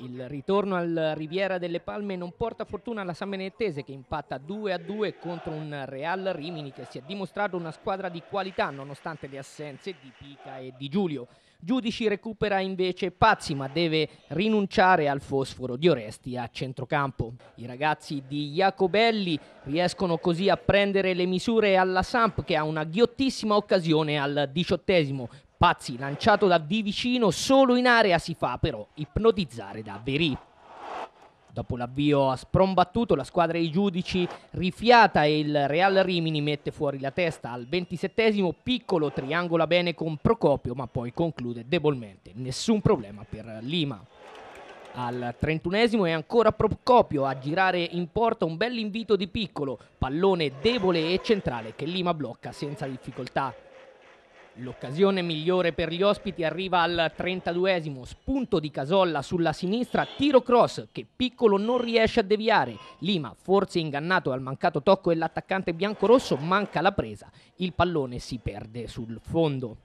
Il ritorno al Riviera delle Palme non porta fortuna alla San Sammenettese che impatta 2-2 a contro un Real Rimini che si è dimostrato una squadra di qualità nonostante le assenze di Pica e di Giulio. Giudici recupera invece Pazzi ma deve rinunciare al fosforo di Oresti a centrocampo. I ragazzi di Jacobelli riescono così a prendere le misure alla Samp che ha una ghiottissima occasione al diciottesimo Pazzi, lanciato da Di vicino, solo in area si fa però ipnotizzare da Veri. Dopo l'avvio a sprombattuto, la squadra dei giudici rifiata e il Real Rimini mette fuori la testa al 27 piccolo triangola bene con Procopio, ma poi conclude debolmente. Nessun problema per Lima. Al 31 è ancora Procopio a girare in porta un bell'invito di piccolo, pallone debole e centrale che Lima blocca senza difficoltà. L'occasione migliore per gli ospiti arriva al 32esimo, spunto di Casolla sulla sinistra, tiro cross che Piccolo non riesce a deviare. Lima, forse ingannato dal mancato tocco e l'attaccante biancorosso, manca la presa. Il pallone si perde sul fondo.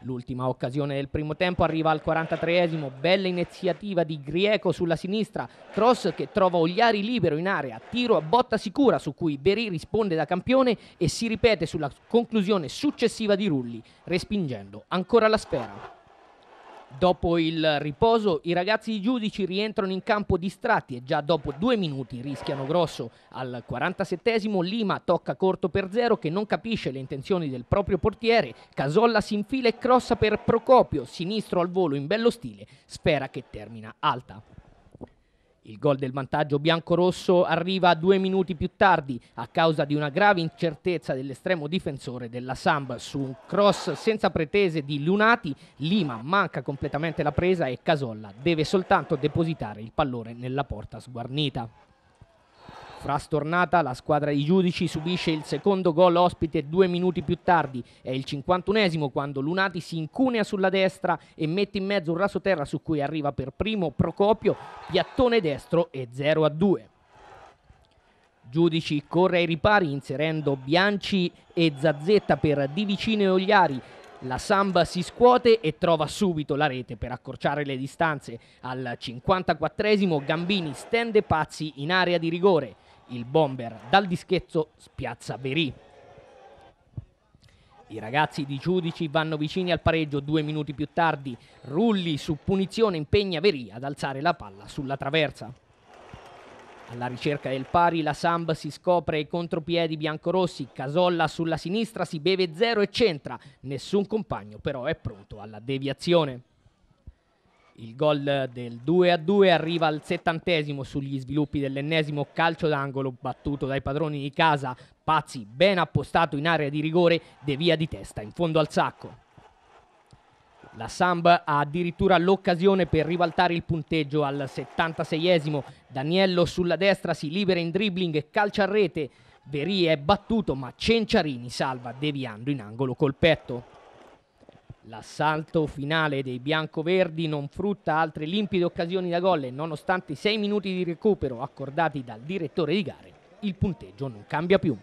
L'ultima occasione del primo tempo arriva al 43esimo, bella iniziativa di Grieco sulla sinistra, cross che trova Ogliari libero in area, tiro a botta sicura su cui Beri risponde da campione e si ripete sulla conclusione successiva di Rulli, respingendo ancora la sfera. Dopo il riposo i ragazzi giudici rientrano in campo distratti e già dopo due minuti rischiano grosso. Al 47 esimo Lima tocca corto per zero che non capisce le intenzioni del proprio portiere. Casolla si infila e crossa per Procopio, sinistro al volo in bello stile, spera che termina alta. Il gol del vantaggio biancorosso arriva due minuti più tardi a causa di una grave incertezza dell'estremo difensore della Samba. su un cross senza pretese di Lunati. Lima manca completamente la presa e Casolla deve soltanto depositare il pallone nella porta sguarnita. Frastornata, la squadra di giudici subisce il secondo gol ospite due minuti più tardi. È il 51esimo quando Lunati si incunea sulla destra e mette in mezzo un raso terra su cui arriva per primo Procopio, piattone destro e 0 a 2. Giudici corre ai ripari inserendo Bianci e Zazzetta per Di Vicino e Ogliari la Samba si scuote e trova subito la rete per accorciare le distanze. Al 54 Gambini stende Pazzi in area di rigore. Il bomber dal dischetto spiazza Verì. I ragazzi di Giudici vanno vicini al pareggio due minuti più tardi. Rulli su punizione impegna Verì ad alzare la palla sulla traversa. Alla ricerca del pari la Samba si scopre i contropiedi biancorossi, Casolla sulla sinistra si beve zero e centra, nessun compagno però è pronto alla deviazione. Il gol del 2-2 a arriva al settantesimo sugli sviluppi dell'ennesimo calcio d'angolo battuto dai padroni di casa. Pazzi ben appostato in area di rigore devia di testa in fondo al sacco. La Samb ha addirittura l'occasione per ribaltare il punteggio al 76esimo. Daniello sulla destra si libera in dribbling e calcia a rete. Verì è battuto ma Cenciarini salva deviando in angolo col petto. L'assalto finale dei biancoverdi non frutta altre limpide occasioni da gol e nonostante i sei minuti di recupero accordati dal direttore di gare, il punteggio non cambia più.